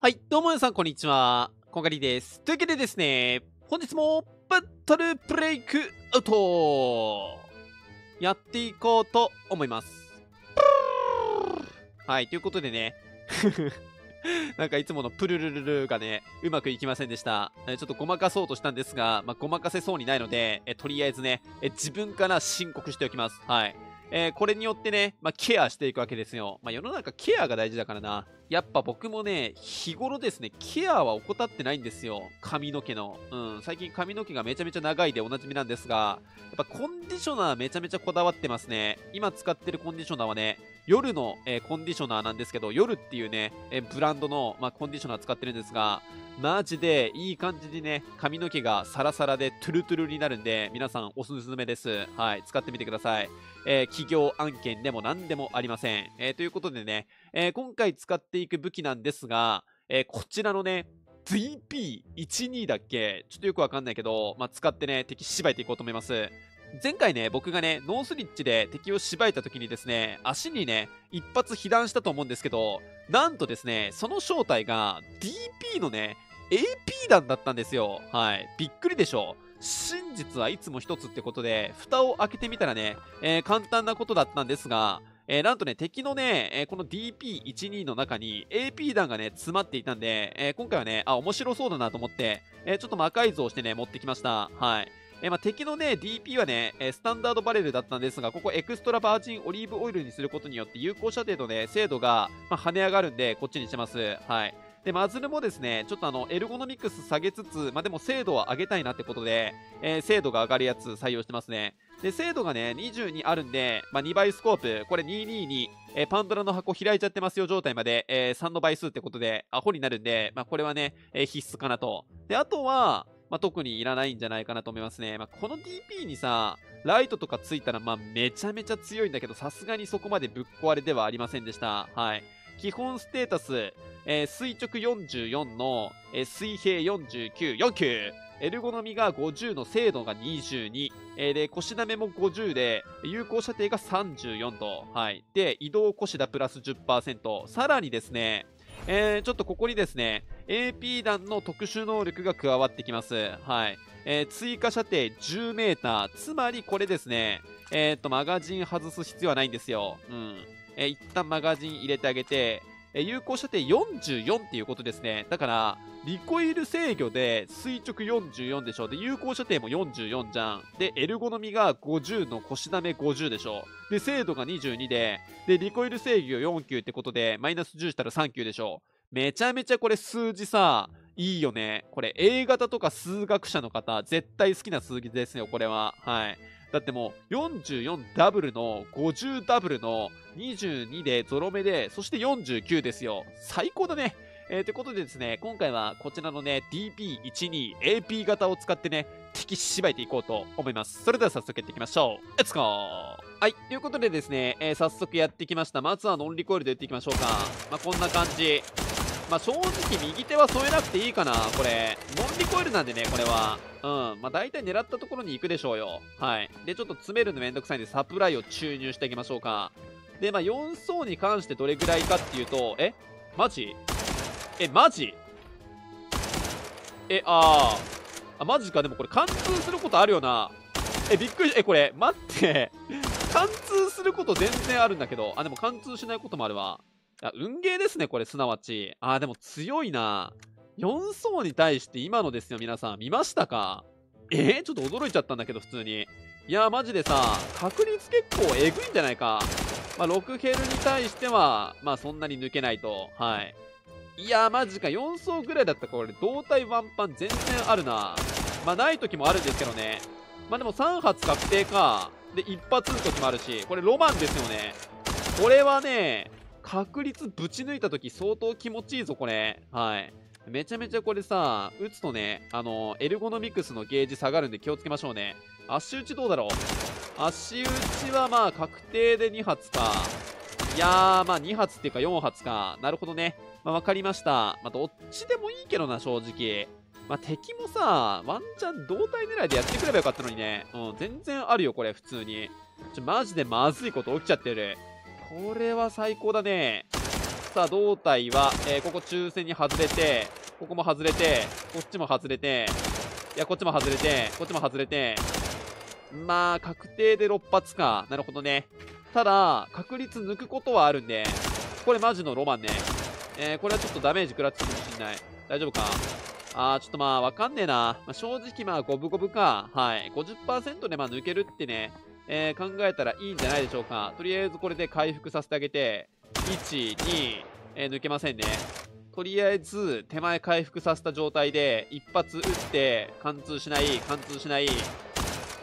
はい、どうも皆さん、こんにちは。こんがりです。というわけでですね、本日もバトルブレイクアウトやっていこうと思います。はい、ということでね、なんかいつものプルルルルがね、うまくいきませんでした。ちょっとごまかそうとしたんですが、まあ、ごまかせそうにないので、えとりあえずねえ、自分から申告しておきます。はい。えー、これによってね、まあ、ケアしていくわけですよ。まあ、世の中ケアが大事だからな。やっぱ僕もね、日頃ですね、ケアは怠ってないんですよ。髪の毛の。うん、最近髪の毛がめちゃめちゃ長いでおなじみなんですが、やっぱコンディショナーめちゃめちゃこだわってますね。今使ってるコンディショナーはね、夜の、えー、コンディショナーなんですけど、夜っていうね、えー、ブランドの、まあ、コンディショナー使ってるんですが、マジでいい感じにね、髪の毛がサラサラでトゥルトゥルになるんで、皆さんおすすめです。はい、使ってみてください。えー、企業案件でも何でもありません。えー、ということでね、えー、今回使っていく武器なんですが、えー、こちらのね、ZP12 だっけちょっとよくわかんないけど、まあ、使ってね、敵しばいていこうと思います。前回ね、僕がね、ノースリッチで敵をしばいた時にですね、足にね、一発被弾したと思うんですけど、なんとですね、その正体が DP のね、AP 弾だったんですよ。はい。びっくりでしょう。真実はいつも一つってことで、蓋を開けてみたらね、えー、簡単なことだったんですが、えー、なんとね、敵のね、えー、この DP12 の中に AP 弾がね、詰まっていたんで、え今回はね、あ、面白そうだなと思って、えちょっと魔改造してね、持ってきました。はい。えー、まあ、敵のね、DP はね、えスタンダードバレルだったんですが、ここエクストラバージンオリーブオイルにすることによって有効射程のね、精度が、まあ、跳ね上がるんで、こっちにしてます。はい。で、マズルもですね、ちょっとあの、エルゴノミクス下げつつ、まあ、でも精度は上げたいなってことで、えー、精度が上がるやつ採用してますね。で、精度がね、22あるんで、まあ、2倍スコープ、これ222、えー、パンドラの箱開いちゃってますよ状態まで、えー、3の倍数ってことで、アホになるんで、まあ、これはね、え必須かなと。で、あとは、まあ、特にいらないんじゃないかなと思いますね。まあ、この DP にさ、ライトとかついたら、まあ、めちゃめちゃ強いんだけど、さすがにそこまでぶっ壊れではありませんでした。はい。基本ステータス、えー、垂直44の、えー、水平49、49! エルゴノミが50の精度が22、えー、で、腰なめも50で、有効射程が34と、はい。で、移動腰だプラス10%。さらにですね、えー、ちょっとここにですね、AP 弾の特殊能力が加わってきます。はい。えー、追加射程 10m。つまりこれですね、えっ、ー、と、マガジン外す必要はないんですよ。うん。えー、一旦マガジン入れてあげて、え有効射程44っていうことですね。だから、リコイル制御で垂直44でしょ。で、有効射程も44じゃん。で、エルゴノミが50の腰ダメ50でしょ。で、精度が22で、で、リコイル制御4級ってことで、マイナス10したら3級でしょ。めちゃめちゃこれ数字さ、いいよね。これ A 型とか数学者の方、絶対好きな数字ですよ、これは。はい。だってもう44ダブルの50ダブルの22でゾロ目で、そして49ですよ。最高だね。えー、ということでですね、今回はこちらのね、DP12AP 型を使ってね、敵芝しばいていこうと思います。それでは早速やっていきましょう。レッツゴーはい、ということでですね、えー、早速やってきました。まずはノンリコイルで打っていきましょうか。まあ、こんな感じ。まあ、正直右手は添えなくていいかな、これ。モンリコイルなんでね、これは。うん。まあ、大体狙ったところに行くでしょうよ。はい。で、ちょっと詰めるのめんどくさいんで、サプライを注入していきましょうか。で、まあ、4層に関してどれぐらいかっていうと、えマジえ、マジえ、あー。あ、マジか。でもこれ貫通することあるよな。え、びっくりえ、これ、待って。貫通すること全然あるんだけど。あ、でも貫通しないこともあるわ。あ、運ゲーですね、これ、すなわち。ああでも強いな。4層に対して今のですよ、皆さん。見ましたかえー、ちょっと驚いちゃったんだけど、普通に。いやー、マジでさ、確率結構えぐいんじゃないか。まあ、6ヘルに対しては、まあ、そんなに抜けないと。はい。いやー、マジか。4層ぐらいだったら、これ、胴体ワンパン全然あるな。まあ、ない時もあるんですけどね。まあ、でも3発確定か。で、1発の時もあるし、これ、ロマンですよね。これはね、確率ぶち抜いた時相当気持ちいいぞ、これ。はい。めちゃめちゃこれさ、打つとね、あの、エルゴノミクスのゲージ下がるんで気をつけましょうね。足打ちどうだろう足打ちはまあ確定で2発か。いやー、まあ2発っていうか4発か。なるほどね。まあわかりました。まあどっちでもいいけどな、正直。まあ敵もさ、ワンチャン胴体狙いでやってくればよかったのにね。うん、全然あるよ、これ、普通に。ちょ、マジでまずいこと起きちゃってる。これは最高だね。さあ、胴体は、えー、ここ抽選に外れて、ここも外れて、こっちも外れて、いや、こっちも外れて、こっちも外れて。まあ、確定で6発か。なるほどね。ただ、確率抜くことはあるんで、これマジのロマンね。えー、これはちょっとダメージ食らってるかもしんない。大丈夫かあー、ちょっとまあ、わかんねえな。まあ、正直まあ、五分五分か。はい。50%でまあ、抜けるってね、えー、考えたらいいんじゃないでしょうか。とりあえずこれで回復させてあげて、1、2、えー、抜けませんね。とりあえず、手前回復させた状態で、一発撃って、貫通しない、貫通しない。ま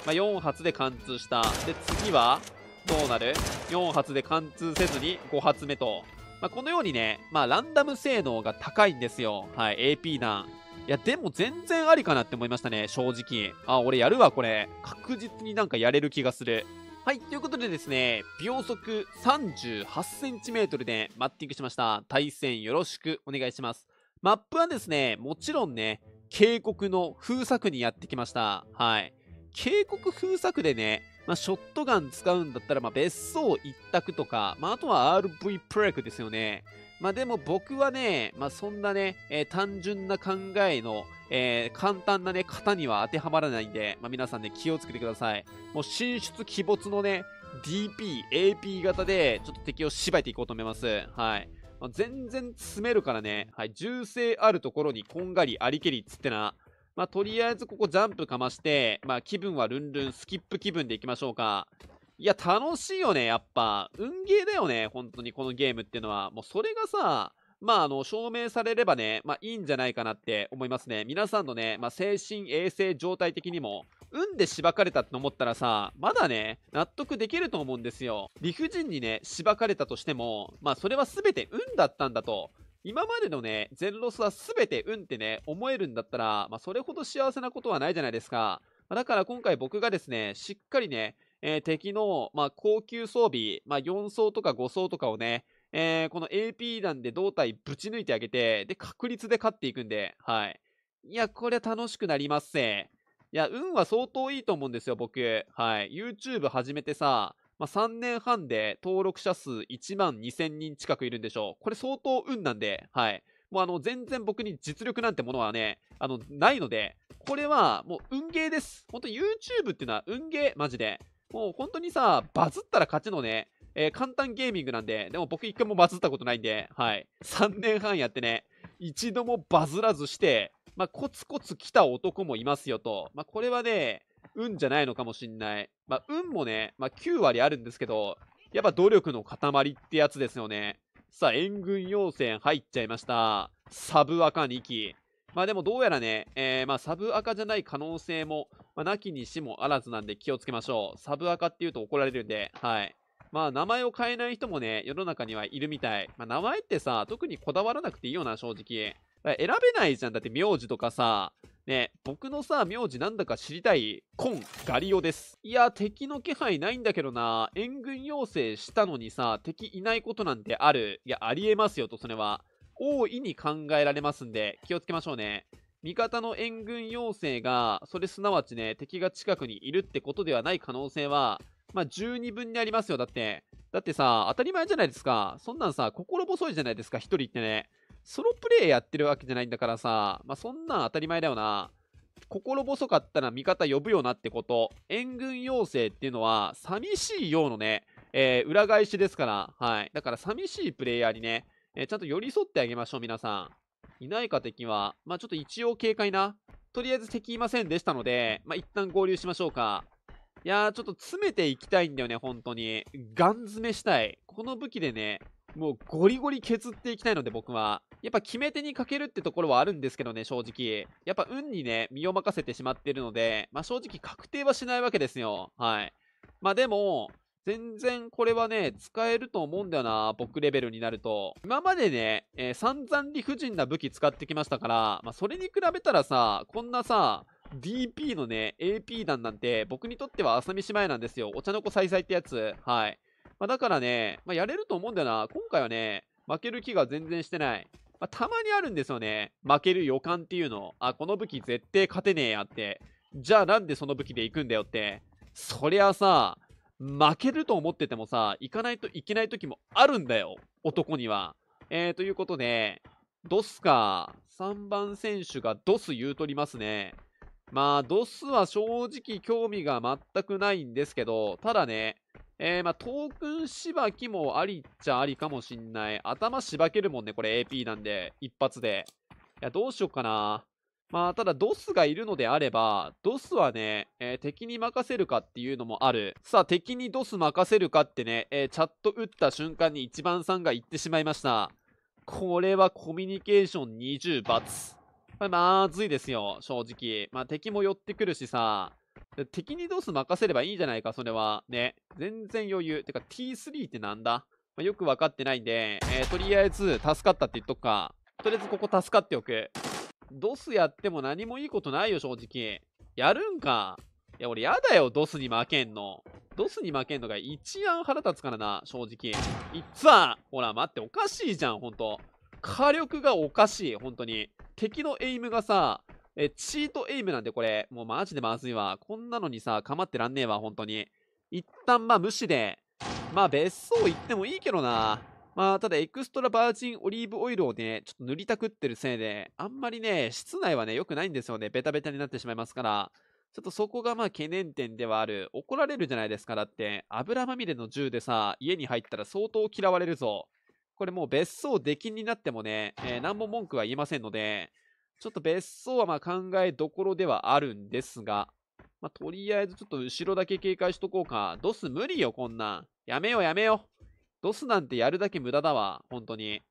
あ、4発で貫通した。で、次は、どうなる ?4 発で貫通せずに5発目と。まあ、このようにね、まあ、ランダム性能が高いんですよ。はい、AP 弾。いや、でも全然ありかなって思いましたね、正直。あ、俺やるわ、これ。確実になんかやれる気がする。はい、ということでですね、秒速 38cm でマッティングしました。対戦よろしくお願いします。マップはですね、もちろんね、警告の封鎖区にやってきました。はい。警告封鎖区でね、まあ、ショットガン使うんだったら、まあ、別荘一択とか、まあ、あとは RV プレクですよね。まあでも僕はね、まあそんなね、えー、単純な考えの、えー、簡単なね、型には当てはまらないんで、まあ皆さんね、気をつけてください。もう進出鬼没のね、DP、AP 型で、ちょっと敵を縛いていこうと思います。はい。まあ、全然詰めるからね、はい、銃声あるところにこんがりありけりっつってな。まあ、とりあえずここジャンプかまして、まあ、気分はルンルン、スキップ気分でいきましょうか。いや、楽しいよね、やっぱ。運ゲーだよね、本当にこのゲームっていうのは。もうそれがさ、まあ、あの、証明されればね、まあ、いいんじゃないかなって思いますね。皆さんのね、まあ、精神衛生状態的にも、運でしばかれたって思ったらさ、まだね、納得できると思うんですよ。理不尽にね、しばかれたとしても、まあ、それは全て運だったんだと。今までのね、全ロスは全て運ってね、思えるんだったら、まあ、それほど幸せなことはないじゃないですか。だから今回僕がですね、しっかりね、えー、敵の、まあ、高級装備、まあ、4層とか5層とかをね、えー、この AP 弾で胴体ぶち抜いてあげて、で、確率で勝っていくんで、はい。いや、これは楽しくなりますせ。いや、運は相当いいと思うんですよ、僕。はい。YouTube 始めてさ、まあ、3年半で登録者数1万2000人近くいるんでしょう。これ相当運なんで、はい。もうあの、全然僕に実力なんてものはね、あの、ないので、これはもう運ゲーです。本当 YouTube っていうのは運ゲー、マジで。もう本当にさ、バズったら勝ちのね、えー、簡単ゲーミングなんで、でも僕一回もバズったことないんで、はい。3年半やってね、一度もバズらずして、まあ、コツコツ来た男もいますよと。まあ、これはね、運じゃないのかもしんない。まあ、運もね、まあ、9割あるんですけど、やっぱ努力の塊ってやつですよね。さあ、援軍要請入っちゃいました。サブアカ2期。まあでもどうやらね、えー、まあサブ赤じゃない可能性も、まあ、なきにしもあらずなんで気をつけましょう。サブ赤って言うと怒られるんで、はい。まあ名前を変えない人もね、世の中にはいるみたい。まあ名前ってさ、特にこだわらなくていいよな、正直。選べないじゃん。だって名字とかさ、ね、僕のさ、名字なんだか知りたい、コン、ガリオです。いや、敵の気配ないんだけどな、援軍要請したのにさ、敵いないことなんてある。いや、ありえますよと、それは。大いに考えられますんで、気をつけましょうね。味方の援軍要請が、それすなわちね、敵が近くにいるってことではない可能性は、まあ、十二分にありますよ。だって。だってさ、当たり前じゃないですか。そんなんさ、心細いじゃないですか、一人ってね。ソロプレイやってるわけじゃないんだからさ、まあ、そんなん当たり前だよな。心細かったら味方呼ぶよなってこと。援軍要請っていうのは、寂しいようのね、えー、裏返しですから、はい。だから寂しいプレイヤーにね、えー、ちゃんと寄り添ってあげましょう、皆さん。いないか敵は。まあ、ちょっと一応警戒な。とりあえず敵いませんでしたので、まあ、一旦合流しましょうか。いやー、ちょっと詰めていきたいんだよね、本当に。ガン詰めしたい。この武器でね、もうゴリゴリ削っていきたいので、僕は。やっぱ決め手にかけるってところはあるんですけどね、正直。やっぱ運にね、身を任せてしまってるので、まあ、正直確定はしないわけですよ。はい。まあでも、全然これはね、使えると思うんだよな、僕レベルになると。今までね、えー、散々理不尽な武器使ってきましたから、まあ、それに比べたらさ、こんなさ、DP のね、AP 弾なんて、僕にとっては浅見姉妹なんですよ。お茶の子さいさいってやつ。はい。まあ、だからね、まあ、やれると思うんだよな。今回はね、負ける気が全然してない。まあ、たまにあるんですよね。負ける予感っていうの。あ、この武器絶対勝てねえやって。じゃあなんでその武器で行くんだよって。そりゃあさ、負けると思っててもさ、行かないといけない時もあるんだよ、男には。えー、ということで、ドスか、3番選手がドス言うとりますね。まあ、ドスは正直興味が全くないんですけど、ただね、えー、まあ、トークンしばきもありっちゃありかもしんない。頭しばけるもんね、これ AP なんで、一発で。いや、どうしよっかな。まあ、ただ、ドスがいるのであれば、ドスはね、えー、敵に任せるかっていうのもある。さあ、敵にドス任せるかってね、えー、チャット打った瞬間に一番さんが言ってしまいました。これはコミュニケーション20罰。まずいですよ、正直。まあ、敵も寄ってくるしさ。敵にドス任せればいいじゃないか、それは。ね。全然余裕。てか、T3 ってなんだ、まあ、よくわかってないんで、えー、とりあえず、助かったって言っとくか。とりあえずここ助かっておく。ドスやっても何もいいことないよ、正直。やるんか。いや、俺やだよ、ドスに負けんの。ドスに負けんのが一案腹立つからな、正直。いっつぁほら、待って、おかしいじゃん、ほんと。火力がおかしい、ほんとに。敵のエイムがさ、え、チートエイムなんでこれ、もうマジでまずいわ。こんなのにさ、構ってらんねえわ、ほんとに。一旦まあ無視で、まあ別荘行ってもいいけどな。まあ、ただエクストラバージンオリーブオイルをね、ちょっと塗りたくってるせいで、あんまりね、室内はね、良くないんですよね。ベタベタになってしまいますから。ちょっとそこがまあ懸念点ではある。怒られるじゃないですか。だって、油まみれの銃でさ、家に入ったら相当嫌われるぞ。これもう別荘出禁になってもね、えー、何も文句は言えませんので、ちょっと別荘はまあ考えどころではあるんですが、まあ、とりあえずちょっと後ろだけ警戒しとこうか。ドス無理よ、こんなん。やめようやめよう。ドスなんてやるだけ無駄だわ、本当に。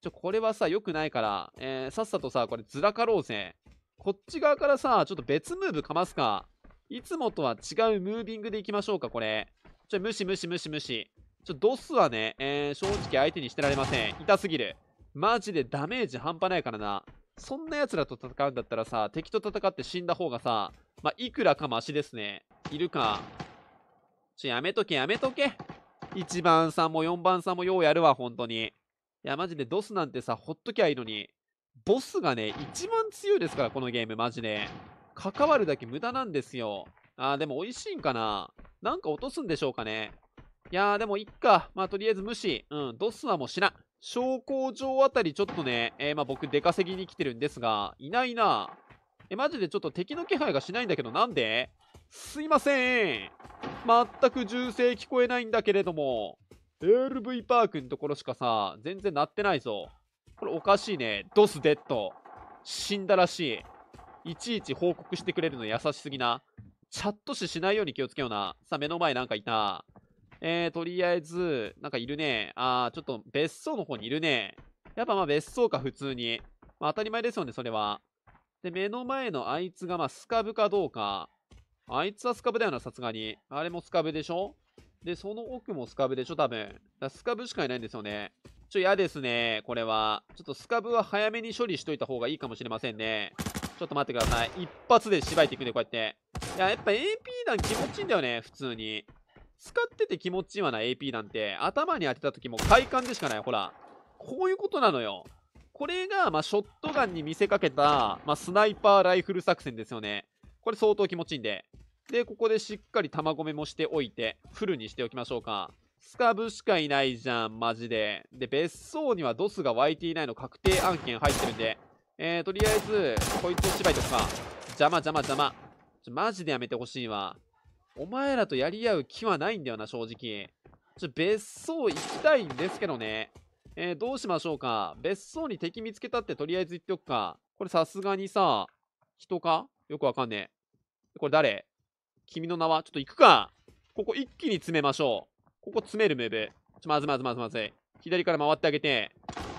ちょ、これはさ、良くないから、えー、さっさとさ、これずらかろうぜ。こっち側からさ、ちょっと別ムーブかますか。いつもとは違うムービングでいきましょうか、これ。ちょ、無視無視無視無視。ちょ、ドスはね、えー、正直相手にしてられません。痛すぎる。マジでダメージ半端ないからな。そんな奴らと戦うんだったらさ、敵と戦って死んだ方がさ、まあ、いくらかマシですね。いるか。ちょ、やめとけ、やめとけ。1番さんも4番さんもようやるわ、本当に。いや、マジでドスなんてさ、ほっときゃいいのに、ボスがね、一番強いですから、このゲーム、マジで。関わるだけ無駄なんですよ。あー、でも美味しいんかななんか落とすんでしょうかね。いやー、でもいっか。まあ、とりあえず無視。うん、ドスはもうしな。商工場あたりちょっとね、えー、まあ僕出稼ぎに来てるんですが、いないなえ、マジでちょっと敵の気配がしないんだけど、なんですいません。全く銃声聞こえないんだけれども。LV パークのところしかさ、全然鳴ってないぞ。これおかしいね。ドスデッド。死んだらしい。いちいち報告してくれるの優しすぎな。チャットししないように気をつけような。さあ、目の前なんかいた。えー、とりあえず、なんかいるね。あー、ちょっと別荘の方にいるね。やっぱまあ別荘か、普通に。まあ当たり前ですよね、それは。で、目の前のあいつがまあスカブかどうか。あいつはスカブだよな、さすがに。あれもスカブでしょで、その奥もスカブでしょ多分。だスカブしかいないんですよね。ちょ、嫌ですね。これは。ちょっとスカブは早めに処理しといた方がいいかもしれませんね。ちょっと待ってください。一発でしばいていくね、こうやって。いや、やっぱ AP 弾気持ちいいんだよね、普通に。使ってて気持ちいいわな、AP なんて。頭に当てた時も快感でしかない。ほら。こういうことなのよ。これが、まあ、ショットガンに見せかけた、まあ、スナイパーライフル作戦ですよね。これ相当気持ちいいんで。で、ここでしっかり玉込めもしておいて、フルにしておきましょうか。スカブしかいないじゃん、マジで。で、別荘にはドスが湧いていないの確定案件入ってるんで、えー、とりあえず、こいつを芝居とか、邪魔邪魔邪魔。ちょ、マジでやめてほしいわ。お前らとやり合う気はないんだよな、正直。ちょ、別荘行きたいんですけどね。えー、どうしましょうか。別荘に敵見つけたってとりあえず言っておくか。これさすがにさ、人かよくわかんねえ。これ誰君の名はちょっと行くか。ここ一気に詰めましょう。ここ詰めるムーブ。ちょ、まずまずまずまずい。左から回ってあげて。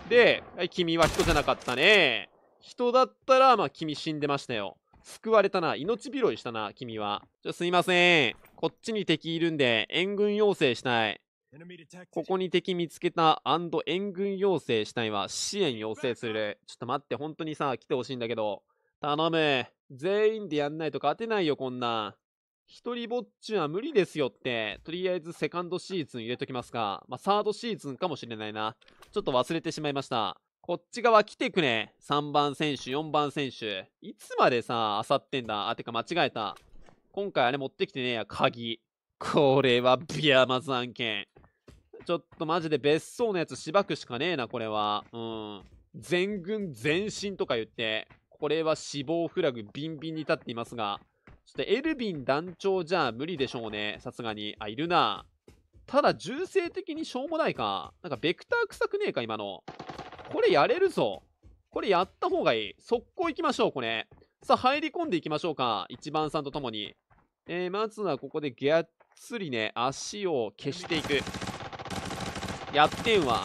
で、はい、君は人じゃなかったね。人だったら、まあ、君死んでましたよ。救われたな。命拾いしたな、君は。じゃ、すいません。こっちに敵いるんで、援軍要請したい。ここに敵見つけた援軍要請したいわ支援要請する。ちょっと待って、本当にさ、来てほしいんだけど。頼む。全員でやんないと勝てないよ、こんな。一人ぼっちは無理ですよって、とりあえずセカンドシーズン入れときますか。まあ、サードシーズンかもしれないな。ちょっと忘れてしまいました。こっち側来てくれ。3番選手、4番選手。いつまでさ、あさってんだ。あ、てか間違えた。今回あれ持ってきてねえや、鍵。これはビアマズ案件。ちょっとマジで別荘のやつしばくしかねえな、これは。うん。全軍全身とか言って、これは死亡フラグビンビンに立っていますが、ちょっとエルビン団長じゃ無理でしょうね。さすがに。あ、いるな。ただ、銃声的にしょうもないか。なんか、ベクター臭くねえか、今の。これやれるぞ。これやった方がいい。速攻行きましょう、これ。さあ、入り込んでいきましょうか。1番さんとともに。えー、まずはここでげっつりね、足を消していく。やってんわ。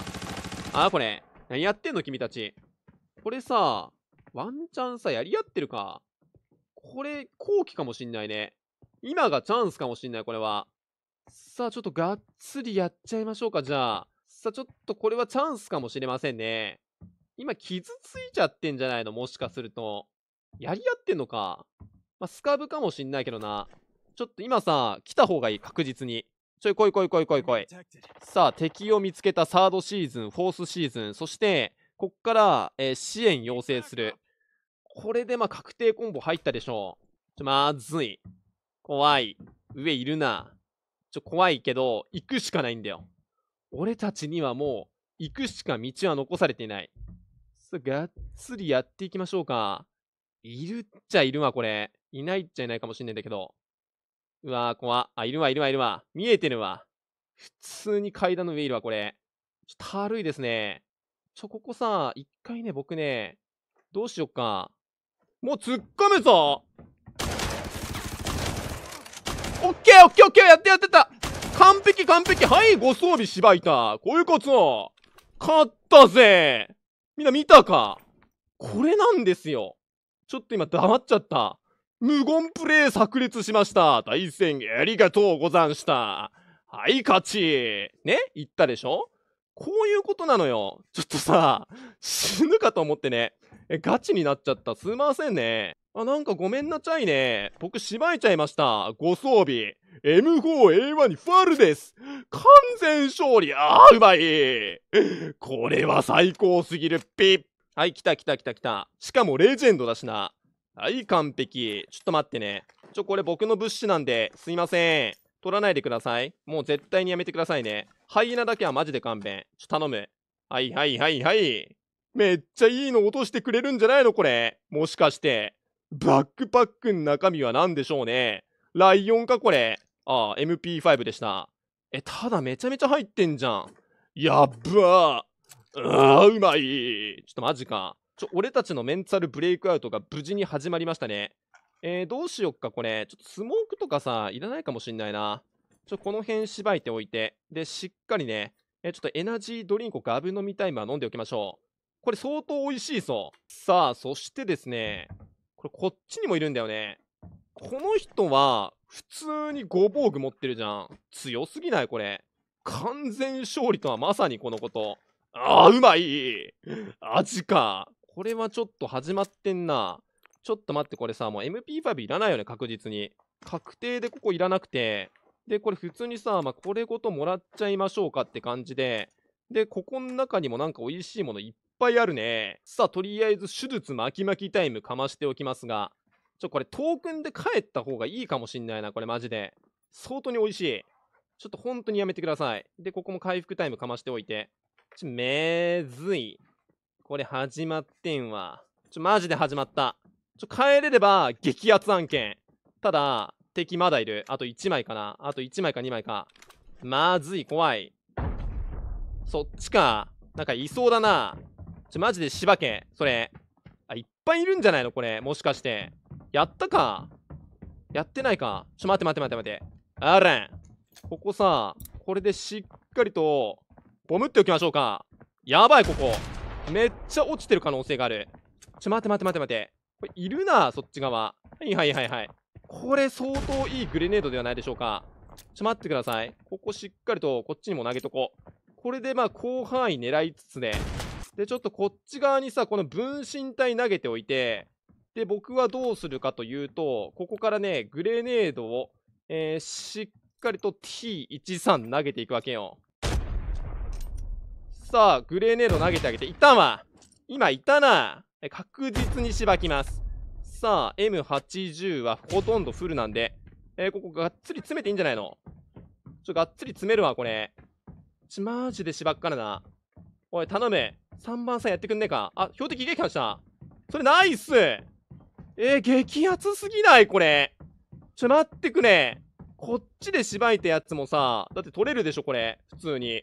あ、これ。何やってんの、君たち。これさ、ワンチャンさ、やり合ってるか。これ、後期かもしんないね。今がチャンスかもしんない、これは。さあ、ちょっとがっつりやっちゃいましょうか、じゃあ。さあ、ちょっとこれはチャンスかもしれませんね。今、傷ついちゃってんじゃないのもしかすると。やり合ってんのか。まあ、スカブかもしんないけどな。ちょっと今さ、来た方がいい、確実に。ちょい来い来い来い来い来い。さあ、敵を見つけたサードシーズン、フォースシーズン、そして、こっから、えー、支援要請する。これでまあ確定コンボ入ったでしょう。ちょ、まずい。怖い。上いるな。ちょ、怖いけど、行くしかないんだよ。俺たちにはもう、行くしか道は残されていない。さ、がっつりやっていきましょうか。いるっちゃいるわ、これ。いないっちゃいないかもしんないんだけど。うわー、怖。あ、いるわ、いるわ、いるわ。見えてるわ。普通に階段の上いるわ、これ。ちょ、たるいですね。ちょ、ここさ、一回ね、僕ね、どうしよっか。もう突っ込むぞオッケーオッケーオッケーやってやってた完璧完璧はいご装備しばいたこういうこと勝ったぜみんな見たかこれなんですよちょっと今黙っちゃった。無言プレイ炸裂しました。大戦ありがとうござんした。はい、勝ち。ね言ったでしょこういうことなのよ。ちょっとさ、死ぬかと思ってね。え、ガチになっちゃった。すいませんね。あ、なんかごめんなちゃいね。僕、しばいちゃいました。ご装備。M4A1 にファルです。完全勝利。あー、うまい。これは最高すぎる。ピッ。はい、来た来た来た来た。しかもレジェンドだしな。はい、完璧。ちょっと待ってね。ちょ、これ僕の物資なんで、すいません。取らないでください。もう絶対にやめてくださいね。ハイエナだけはマジで勘弁。ちょ、頼む。はいはいはいはい。めっちゃいいの落としてくれるんじゃないのこれ。もしかして。バックパックの中身は何でしょうね。ライオンかこれ。ああ、MP5 でした。え、ただめちゃめちゃ入ってんじゃん。やっばー。ああ、うまい。ちょっとマジか。ちょ、俺たちのメンタルブレイクアウトが無事に始まりましたね。えー、どうしよっか、これ。ちょっとスモークとかさ、いらないかもしんないな。ちょ、この辺しばいておいて。で、しっかりね、えちょっとエナジードリンクをガブ飲みタイマー飲んでおきましょう。これ相当美味しいそう。さあ、そしてですね、これこっちにもいるんだよね。この人は、普通にご防具持ってるじゃん。強すぎないこれ。完全勝利とはまさにこのこと。ああ、うまい味か。これはちょっと始まってんな。ちょっと待って、これさ、もう MP5 いらないよね、確実に。確定でここいらなくて。で、これ普通にさ、まあ、これごともらっちゃいましょうかって感じで。で、ここの中にもなんか美味しいものいっぱいあるね。さあ、とりあえず手術巻き巻きタイムかましておきますが、ちょ、これトークンで帰った方がいいかもしんないな、これマジで。相当に美味しい。ちょっと本当にやめてください。で、ここも回復タイムかましておいて。ちょ、めずい。これ始まってんわ。ちょ、マジで始まった。ちょ、帰れれば激アツ案件。ただ、敵まだいる。あと1枚かな。あと1枚か2枚か。まずい、怖い。そっちか。なんかいそうだな。ちょ、マジで柴犬。それ。あ、いっぱいいるんじゃないのこれ。もしかして。やったか。やってないか。ちょ、待って待って待って待って。あれん。ここさ、これでしっかりと、ボムっておきましょうか。やばい、ここ。めっちゃ落ちてる可能性がある。ちょ、待って待って待って待って。これ、いるな、そっち側。はいはいはいはい。これ、相当いいグレネードではないでしょうか。ちょ、待ってください。ここしっかりと、こっちにも投げとこう。これで、まあ、広範囲狙いつつで、ね、で、ちょっとこっち側にさ、この分身体投げておいて、で、僕はどうするかというと、ここからね、グレネードを、えー、しっかりと T13 投げていくわけよ。さあ、グレネード投げてあげて、いたわ今いたな確実にしばきます。さあ、M80 はほとんどフルなんで、えー、ここがっつり詰めていいんじゃないのちょ、がっつり詰めるわ、これ。ち、マジでしばっからな。おい、頼む。3番さんやってくんねえか。あ、標的撃破した。それナイスえー、激アツすぎないこれ。ちょ、待ってくれ。こっちでしばいたやつもさ、だって取れるでしょ、これ。普通に。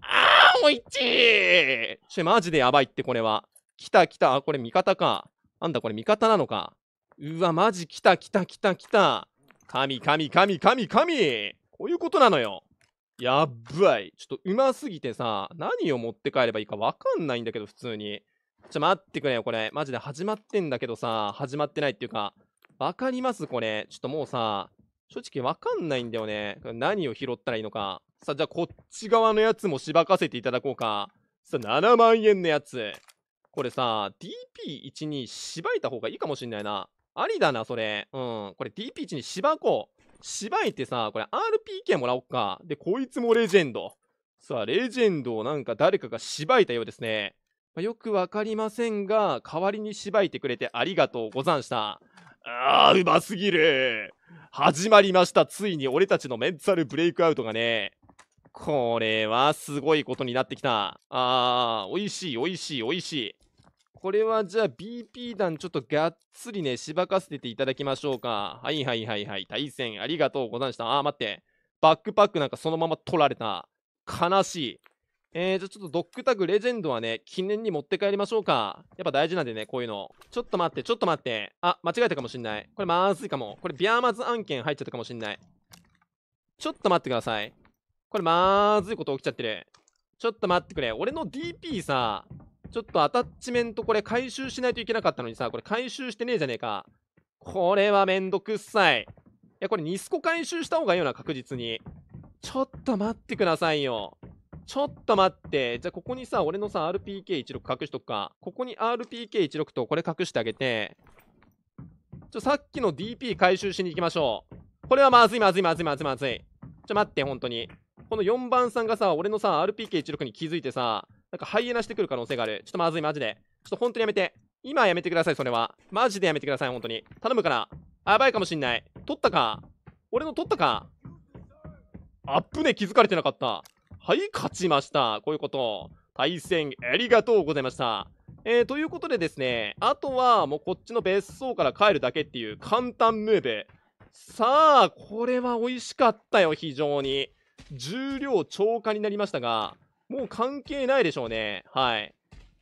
あー、もう一ちょ、マジでやばいって、これは。来た来た。あ、これ味方か。なんだ、これ味方なのか。うわ、マジ来た来た来た来た。神、神、神、神、神。こういうことなのよ。やっばい。ちょっとうますぎてさ、何を持って帰ればいいかわかんないんだけど、普通に。ちょ、待ってくれよ、これ。マジで始まってんだけどさ、始まってないっていうか、わかりますこれ。ちょっともうさ、正直わかんないんだよね。何を拾ったらいいのか。さ、じゃあこっち側のやつもしばかせていただこうか。さ、7万円のやつ。これさ、DP1 にしばいた方がいいかもしんないな。ありだな、それ。うん。これ DP1 にしばこう。芝居ってさ、これ RPK もらおっか。で、こいつもレジェンド。さあ、レジェンドをなんか誰かが芝いたようですね。まあ、よくわかりませんが、代わりに芝いてくれてありがとうござんした。ああ、うますぎる。始まりました。ついに俺たちのメンタルブレイクアウトがね。これはすごいことになってきた。ああ、美味しい、美味しい、美味しい。これはじゃあ BP 弾ちょっとがっつりね、しばかせていただきましょうか。はいはいはいはい。対戦ありがとうございました。あ、待って。バックパックなんかそのまま取られた。悲しい。えー、じゃちょっとドッグタグレジェンドはね、記念に持って帰りましょうか。やっぱ大事なんでね、こういうの。ちょっと待って、ちょっと待って。あ、間違えたかもしんない。これまずいかも。これビアーマズ案件入っちゃったかもしんない。ちょっと待ってください。これまずいこと起きちゃってる。ちょっと待ってくれ。俺の DP さ、ちょっとアタッチメントこれ回収しないといけなかったのにさ、これ回収してねえじゃねえか。これはめんどくっさい。いや、これニスコ回収した方がいいよな、確実に。ちょっと待ってくださいよ。ちょっと待って。じゃあ、ここにさ、俺のさ、RPK16 隠しとくか。ここに RPK16 とこれ隠してあげて、ちょ、さっきの DP 回収しに行きましょう。これはまずいまずいまずいまずいまずい。ちょ、待って、本当に。この4番さんがさ、俺のさ、RPK16 に気づいてさ、なんかハイエナしてくる可能性がある。ちょっとまずい、マジで。ちょっと本当にやめて。今やめてください、それは。マジでやめてください、本当に。頼むから。やばいかもしんない。取ったか。俺の取ったか。アップね、気づかれてなかった。はい、勝ちました。こういうこと。対戦ありがとうございました。えー、ということでですね、あとはもうこっちの別荘から帰るだけっていう簡単ムーブ。さあ、これは美味しかったよ、非常に。重量超過になりましたが、もう関係ないでしょうね。はい。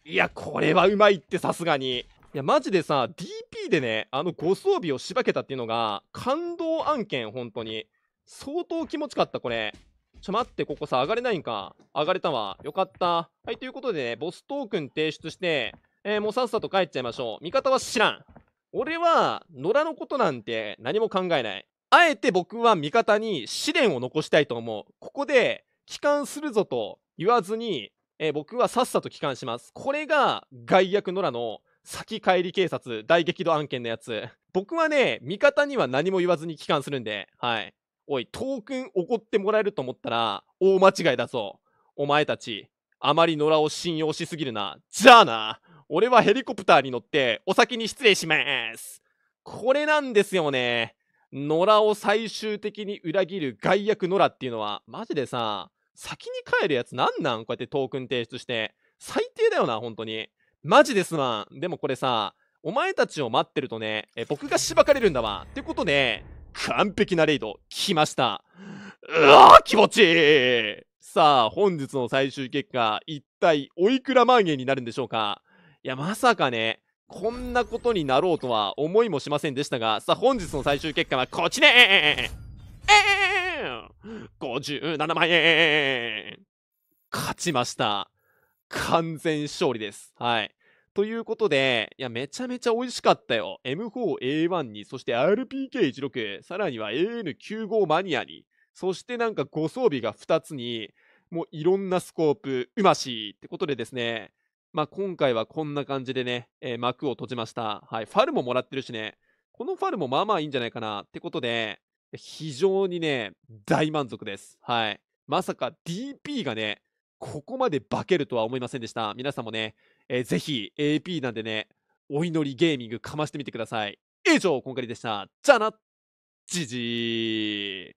いや、これはうまいってさすがに。いや、マジでさ、DP でね、あのご装備をしばけたっていうのが、感動案件、本当に。相当気持ちかった、これ。ちょ、待って、ここさ、上がれないんか。上がれたわ。よかった。はい、ということでね、ボストークン提出して、えー、もうさっさと帰っちゃいましょう。味方は知らん。俺は、野良のことなんて何も考えない。あえて僕は味方に試練を残したいと思う。ここで、帰還するぞと言わずに、えー、僕はさっさと帰還します。これが外役野良の先帰り警察大激怒案件のやつ。僕はね、味方には何も言わずに帰還するんで、はい。おい、トークン怒ってもらえると思ったら、大間違いだぞ。お前たち、あまり野良を信用しすぎるな。じゃあな、俺はヘリコプターに乗ってお先に失礼します。これなんですよね。野良を最終的に裏切る害悪野良っていうのは、マジでさ、先に帰るやつなんなんこうやってトークン提出して。最低だよな、本当に。マジですわん。でもこれさ、お前たちを待ってるとね、え僕がしばかれるんだわ。ってことで、完璧なレイド、来ました。うわー気持ちいいさあ、本日の最終結果、一体おいくら万円になるんでしょうかいや、まさかね、こんなことになろうとは思いもしませんでしたが、さあ、本日の最終結果はこっちねえー57万円勝ちました。完全勝利です。はい。ということで、いや、めちゃめちゃ美味しかったよ。M4A1 に、そして RPK16、さらには AN95 マニアに、そしてなんかご装備が2つに、もういろんなスコープ、うましいってことでですね、まあ、今回はこんな感じでね、えー、幕を閉じました。はい。ファルももらってるしね、このファルもまあまあいいんじゃないかなってことで、非常にね、大満足です。はい。まさか DP がね、ここまで化けるとは思いませんでした。皆さんもね、えー、ぜひ AP なんでね、お祈りゲーミングかましてみてください。以上、今回でした。じゃあな、じじー。